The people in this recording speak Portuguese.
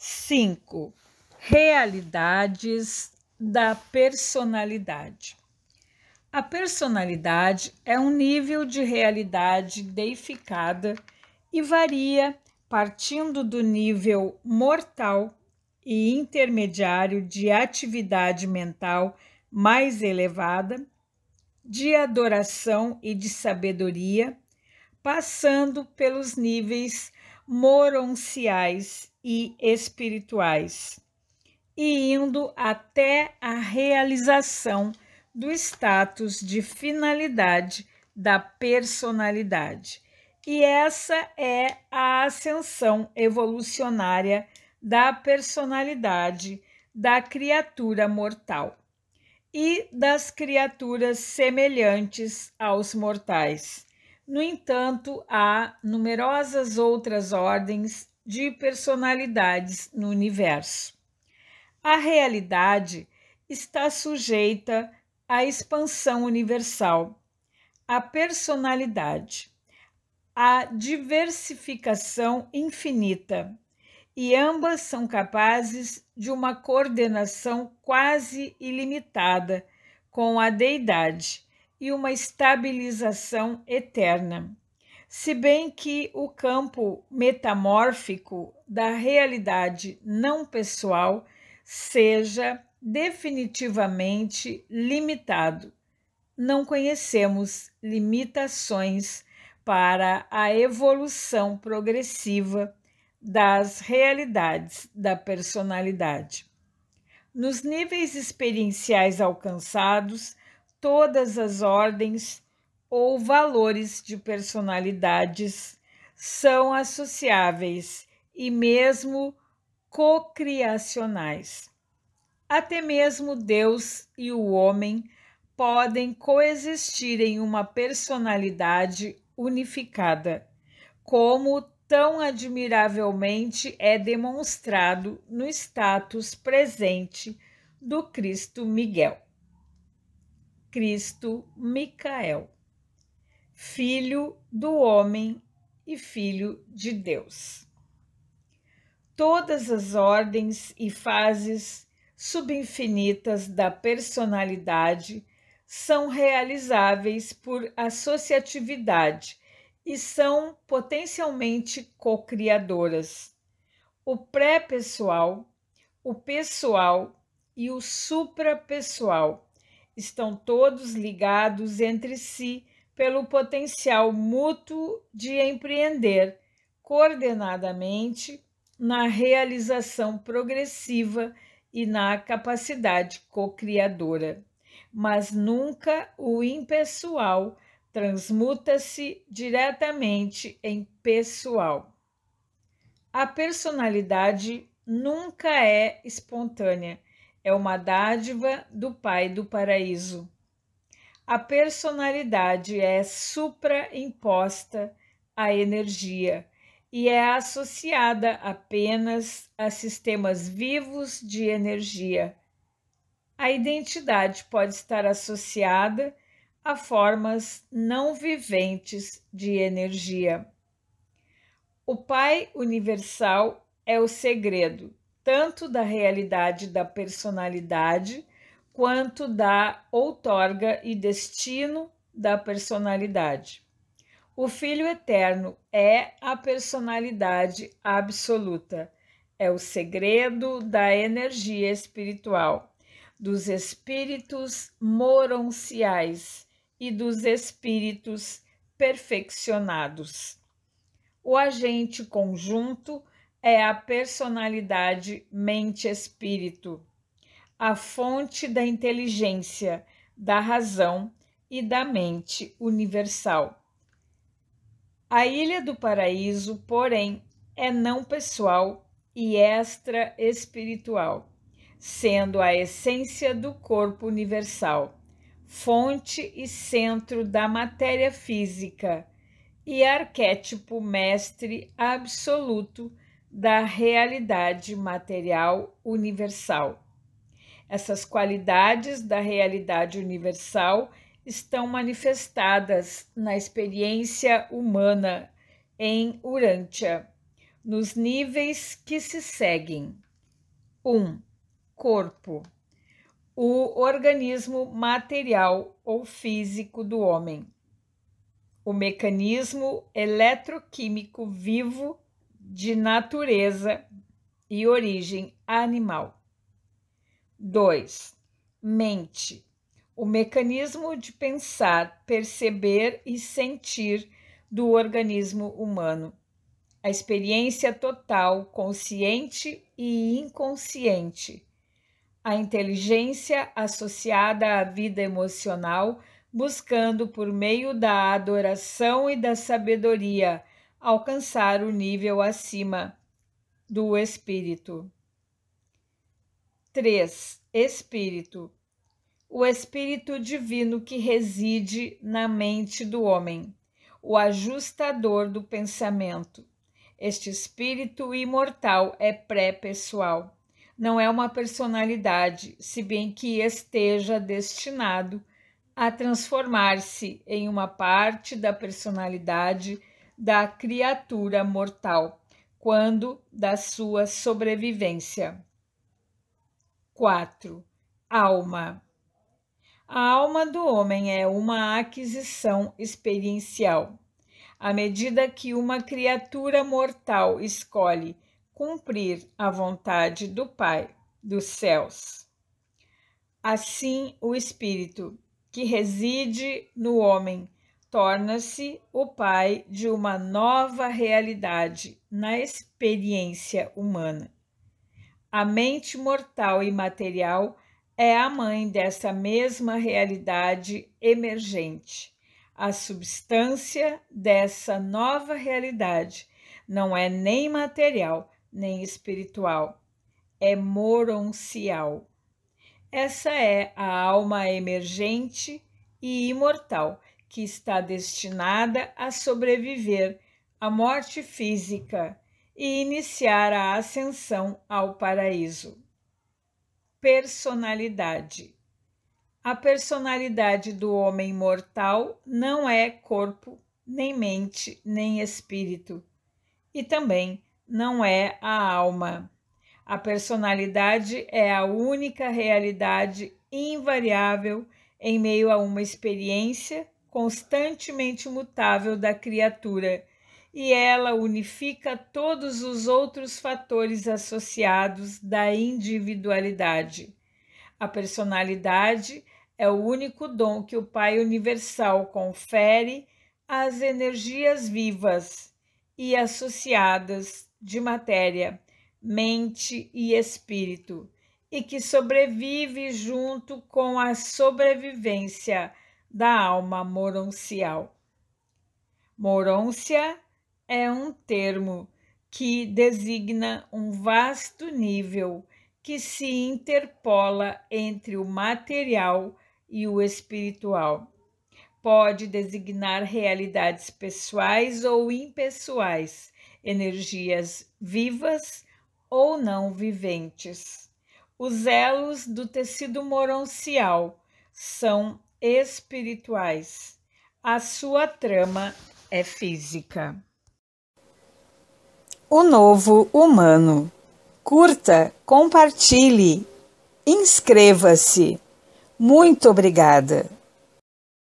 5. Realidades da personalidade. A personalidade é um nível de realidade deificada e varia partindo do nível mortal e intermediário de atividade mental mais elevada, de adoração e de sabedoria, passando pelos níveis moronciais e espirituais, e indo até a realização do status de finalidade da personalidade. E essa é a ascensão evolucionária da personalidade da criatura mortal e das criaturas semelhantes aos mortais. No entanto, há numerosas outras ordens de personalidades no universo. A realidade está sujeita à expansão universal, à personalidade, à diversificação infinita, e ambas são capazes de uma coordenação quase ilimitada com a deidade e uma estabilização eterna. Se bem que o campo metamórfico da realidade não pessoal seja definitivamente limitado. Não conhecemos limitações para a evolução progressiva das realidades da personalidade. Nos níveis experienciais alcançados, todas as ordens ou valores de personalidades são associáveis e mesmo cocriacionais. Até mesmo Deus e o homem podem coexistir em uma personalidade unificada, como tão admiravelmente é demonstrado no status presente do Cristo Miguel. Cristo Micael filho do homem e filho de Deus. Todas as ordens e fases subinfinitas da personalidade são realizáveis por associatividade e são potencialmente co-criadoras. O pré-pessoal, o pessoal e o suprapessoal estão todos ligados entre si pelo potencial mútuo de empreender coordenadamente na realização progressiva e na capacidade co-criadora, mas nunca o impessoal transmuta-se diretamente em pessoal. A personalidade nunca é espontânea, é uma dádiva do Pai do Paraíso a personalidade é supraimposta à energia e é associada apenas a sistemas vivos de energia. A identidade pode estar associada a formas não viventes de energia. O Pai Universal é o segredo tanto da realidade da personalidade quanto da outorga e destino da personalidade. O Filho Eterno é a personalidade absoluta, é o segredo da energia espiritual, dos espíritos moronciais e dos espíritos perfeccionados. O agente conjunto é a personalidade mente-espírito a fonte da inteligência, da razão e da mente universal. A Ilha do Paraíso, porém, é não pessoal e extra espiritual, sendo a essência do corpo universal, fonte e centro da matéria física e arquétipo mestre absoluto da realidade material universal. Essas qualidades da realidade universal estão manifestadas na experiência humana em Urântia, nos níveis que se seguem. 1. Um, corpo. O organismo material ou físico do homem. O mecanismo eletroquímico vivo de natureza e origem animal. 2. Mente. O mecanismo de pensar, perceber e sentir do organismo humano. A experiência total, consciente e inconsciente. A inteligência associada à vida emocional, buscando por meio da adoração e da sabedoria alcançar o nível acima do espírito. 3. Espírito. O espírito divino que reside na mente do homem, o ajustador do pensamento. Este espírito imortal é pré-pessoal. Não é uma personalidade, se bem que esteja destinado a transformar-se em uma parte da personalidade da criatura mortal, quando da sua sobrevivência. 4. Alma. A alma do homem é uma aquisição experiencial. À medida que uma criatura mortal escolhe cumprir a vontade do Pai dos céus. Assim, o espírito que reside no homem torna-se o pai de uma nova realidade na experiência humana. A mente mortal e material é a mãe dessa mesma realidade emergente. A substância dessa nova realidade não é nem material, nem espiritual, é moroncial. Essa é a alma emergente e imortal que está destinada a sobreviver à morte física e iniciar a ascensão ao paraíso. Personalidade. A personalidade do homem mortal não é corpo, nem mente, nem espírito, e também não é a alma. A personalidade é a única realidade invariável em meio a uma experiência constantemente mutável da criatura e ela unifica todos os outros fatores associados da individualidade. A personalidade é o único dom que o Pai Universal confere às energias vivas e associadas de matéria, mente e espírito, e que sobrevive junto com a sobrevivência da alma moroncial. moroncia é um termo que designa um vasto nível que se interpola entre o material e o espiritual. Pode designar realidades pessoais ou impessoais, energias vivas ou não viventes. Os elos do tecido moroncial são espirituais. A sua trama é física. O Novo Humano. Curta, compartilhe, inscreva-se. Muito obrigada.